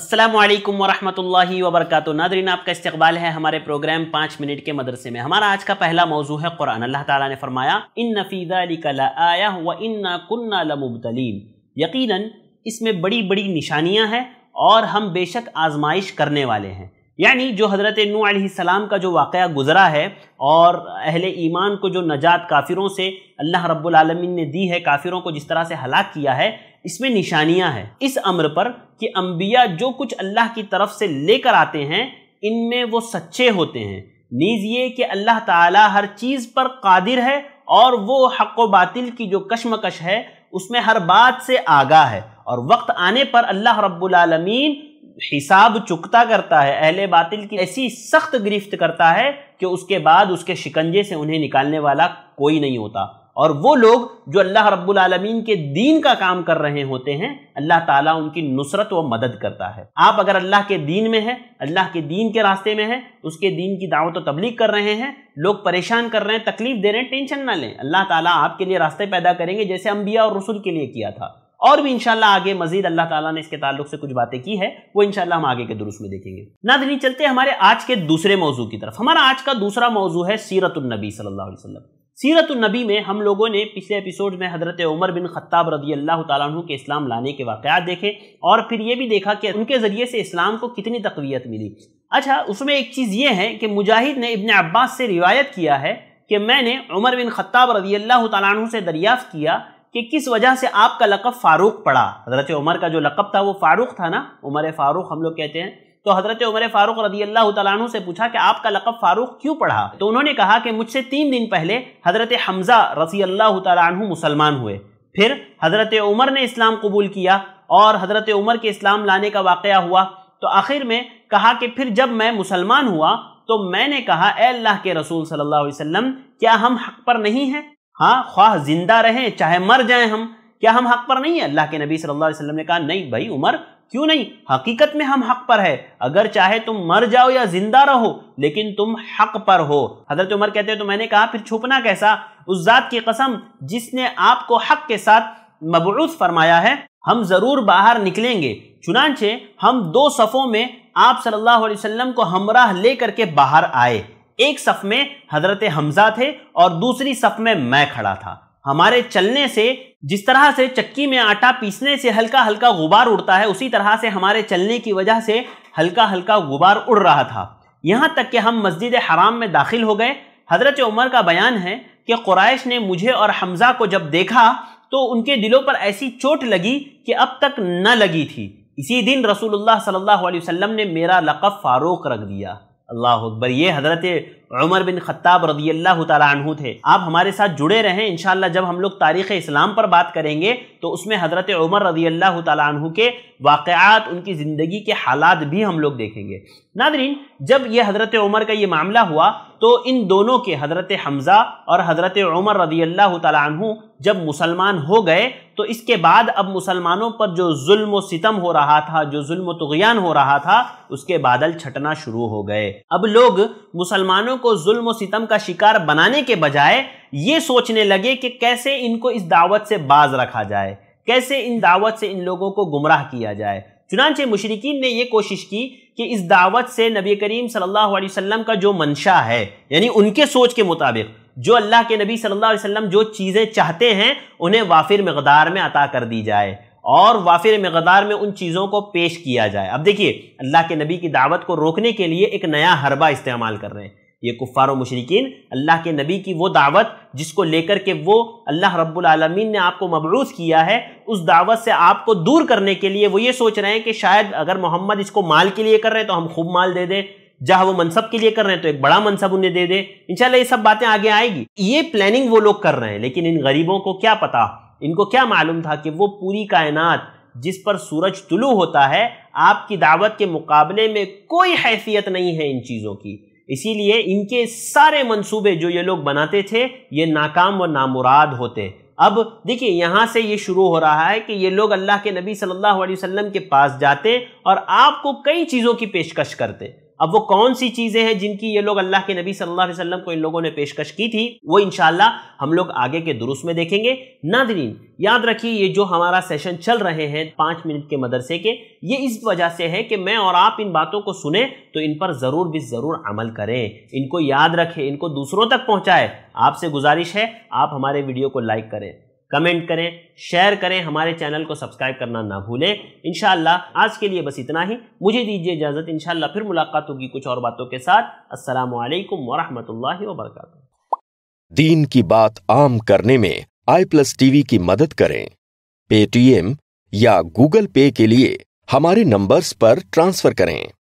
असलम वरहमल वबरक नादरीन आपका इस्तकबाल है हमारे प्रोग्राम पाँच मिनट के मदरसे में हमारा आज का पहला मौजू है कुरान अल्लाह ताला ने फरमाया इन नफीदा आया व इन्ना कन्ना लमुबतलीन यकीनन इसमें बड़ी बड़ी निशानियां हैं और हम बेशक आजमाइश करने वाले हैं यानी जो हज़रत नू सलाम का जो वाक़ गुज़रा है और अहल ईमान को जो नजात काफिरों से अल्लाह रब्बुल ने दी है काफिरों को जिस तरह से हलाक किया है इसमें निशानियां हैं इस अम्र पर कि अम्बिया जो कुछ अल्लाह की तरफ से लेकर आते हैं इनमें वो सच्चे होते हैं नीज ये कि अल्लाह ताला हर चीज़ पर कादिर है और वो हक व बातिल की जो कशमकश है उसमें हर बात से आगा है और वक्त आने पर अल्लाह रब्बुलमीन हिसाब चुकता करता है अहले बातिल की ऐसी सख्त गिरफ्त करता है कि उसके बाद उसके शिकंजे से उन्हें निकालने वाला कोई नहीं होता और वो लोग जो अल्लाह रब्बुल आलमीन के दीन का काम कर रहे होते हैं अल्लाह ताला उनकी नुसरत व मदद करता है आप अगर अल्लाह के दीन में हैं अल्लाह के दीन के रास्ते में हैं उसके दीन की दावत व तबलीग कर रहे हैं लोग परेशान कर रहे हैं तकलीफ दे रहे हैं टेंशन ना लें अल्लाह ताला आपके लिए रास्ते पैदा करेंगे जैसे अम्बिया और रसूल के लिए किया था और भी इंशाल्लाह आगे मजीद अल्लाह ताला ने इसके ताल्लुक से कुछ बातें की है वो इंशाल्लाह हम आगे के दुरुस्त में देखेंगे ना नादनी चलते हमारे आज के दूसरे मौजू की तरफ हमारा आज का दूसरा मौजू है नबी सल्लल्लाहु अलैहि वसल्लम सीरत नबी में हम लोगों ने पिछले एपिसोड में हज़रत उमर बिन खत्ताब रजी अल्लाह तु के इस्लाम लाने के वाक़ात देखे और फिर ये भी देखा कि उनके ज़रिए से इस्लाम को कितनी तकवीत मिली अच्छा उसमें एक चीज़ ये है कि मुजाहिद ने इबन अब्बास से रिवायत किया है कि मैंने उमर बिन खत्ताब रदी अल्लाह तु से दरियाफ़ किया कि किस वजह से आपका लक़ब फ़ारूक पड़ा हज़रत उमर का जो लक़ब था वो फ़ारूक था ना उमर फ़ारूक हम लोग कहते हैं तो हजरत उमर फारूक रदी अल्लाह तु से पूछा कि आपका लकब फारूक क्यों पढ़ा तो उन्होंने कहा कि मुझसे तीन दिन पहले हजरत हमजा रसी अल्लाह तु मुसलमान हुए फिर हजरत उमर ने इस्लाम कबूल किया और हजरत उमर के इस्लाम लाने का वाक़ हुआ तो आखिर में कहा कि फिर जब मैं मुसलमान हुआ तो मैंने कहा अल्लाह के रसूल सल्लल्लाहु अलैहि वसल्लम क्या हम हक पर नहीं हैं हाँ ख्वाह जिंदा रहें चाहे मर जाएं हम क्या हम हक पर नहीं है अल्लाह के नबी सल्लल्लाहु अलैहि वसल्लम ने कहा नहीं भाई उमर क्यों नहीं हकीकत में हम हक पर है अगर चाहे तुम मर जाओ या जिंदा रहो लेकिन तुम हक पर हो हजरत उमर कहते हैं तो मैंने कहा फिर छुपना कैसा उस जात की कसम जिसने आपको हक के साथ मबरूस फरमाया है हम ज़रूर बाहर निकलेंगे चुनानचे हम दो सफ़ों में आप सल्लल्लाहु अलैहि वसल्लम को हमराह ले करके बाहर आए एक सफ़ में हज़रत हमज़ा थे और दूसरी सफ़ में मैं खड़ा था हमारे चलने से जिस तरह से चक्की में आटा पीसने से हल्का हल्का गुबार उड़ता है उसी तरह से हमारे चलने की वजह से हल्का हल्का गुबार उड़ रहा था यहाँ तक कि हम मस्जिद हराम में दाखिल हो गए हज़रत उमर का बयान है कि कुरैश ने मुझे और हमज़ा को जब देखा तो उनके दिलों पर ऐसी चोट लगी कि अब तक न लगी थी इसी दिन रसूलुल्लाह सल्लल्लाहु अलैहि वसल्लम ने मेरा लक़ब फ़ारूक रख दिया अल्लाह अकबर ये हज़रत उमर बिन खत्ताब रदी अल्लाह तु थे आप हमारे साथ जुड़े रहें इन जब हम लोग तारीख़ इस्लाम पर बात करेंगे तो उसमें हज़रत उमर रदी अल्लाह तु के वाक़ात उनकी ज़िंदगी के हालात भी हम लोग देखेंगे नादरीन जब यह हज़रत उमर का ये मामला हुआ तो इन दोनों के हज़रत हमज़ा और हज़रत उमर रदी अल्लाह तु जब मुसलमान हो गए तो इसके बाद अब मुसलमानों पर जो जुल्म सितम हो रहा था जो जुल्म तुगयान हो रहा था उसके बादल छटना शुरू हो गए अब लोग मुसलमानों को जुल्म सितम का शिकार बनाने के बजाय ये सोचने लगे कि कैसे इनको इस दावत से बाज रखा जाए कैसे इन दावत से इन लोगों को गुमराह किया जाए चुनाचे मुशरकिन ने यह कोशिश की कि इस दावत से नबी करीम सल्लल्लाहु अलैहि वसल्लम का जो मंशा है यानी उनके सोच के मुताबिक जो अल्लाह के नबी सल्लल्लाहु अलैहि वसल्लम जो चीज़ें चाहते हैं उन्हें वाफिर मकदार में अता कर दी जाए और वाफिर मकदार में उन चीज़ों को पेश किया जाए अब देखिए अल्लाह के नबी की दावत को रोकने के लिए एक नया हरबा इस्तेमाल कर रहे हैं ये कुफ़ार मशरकिन अल्लाह के नबी की वो दावत जिसको लेकर के वो अल्लाह रब्बुल ने आपको मबरूस किया है उस दावत से आपको दूर करने के लिए वो ये सोच रहे हैं कि शायद अगर मोहम्मद इसको माल के लिए कर रहे हैं तो हम खूब माल दे दें जहाँ वो मनसब के लिए कर रहे हैं तो एक बड़ा मनसब उन्हें दे दें इनशाला ये सब बातें आगे आएगी ये प्लानिंग वो लोग कर रहे हैं लेकिन इन गरीबों को क्या पता इनको क्या मालूम था कि वो पूरी कायनात जिस पर सूरज तुलू होता है आपकी दावत के मुकाबले में कोई हैसियत नहीं है इन चीज़ों की इसीलिए इनके सारे मंसूबे जो ये लोग बनाते थे ये नाकाम व नामुराद होते अब देखिए यहाँ से ये शुरू हो रहा है कि ये लोग अल्लाह के नबी सल्लल्लाहु अलैहि वसल्लम के पास जाते और आपको कई चीज़ों की पेशकश करते अब वो कौन सी चीजें हैं जिनकी ये लोग अल्लाह के नबी सल्लल्लाहु अलैहि वसल्लम को इन लोगों ने पेशकश की थी वो इनशाला हम लोग आगे के दुरुस्त में देखेंगे नादरीन याद रखिए ये जो हमारा सेशन चल रहे हैं पाँच मिनट के मदरसे के ये इस वजह से है कि मैं और आप इन बातों को सुने तो इन पर ज़रूर भी ज़रूर अमल करें इनको याद रखें इनको दूसरों तक पहुँचाए आपसे गुजारिश है आप हमारे वीडियो को लाइक करें कमेंट करें शेयर करें हमारे चैनल को सब्सक्राइब करना ना भूलें इन आज के लिए बस इतना ही मुझे दीजिए इजाज़त इन फिर मुलाकात होगी कुछ और बातों के साथ असल वरहमल वबरक दीन की बात आम करने में आई प्लस टीवी की मदद करें पेटीएम या गूगल पे के लिए हमारे नंबर्स पर ट्रांसफर करें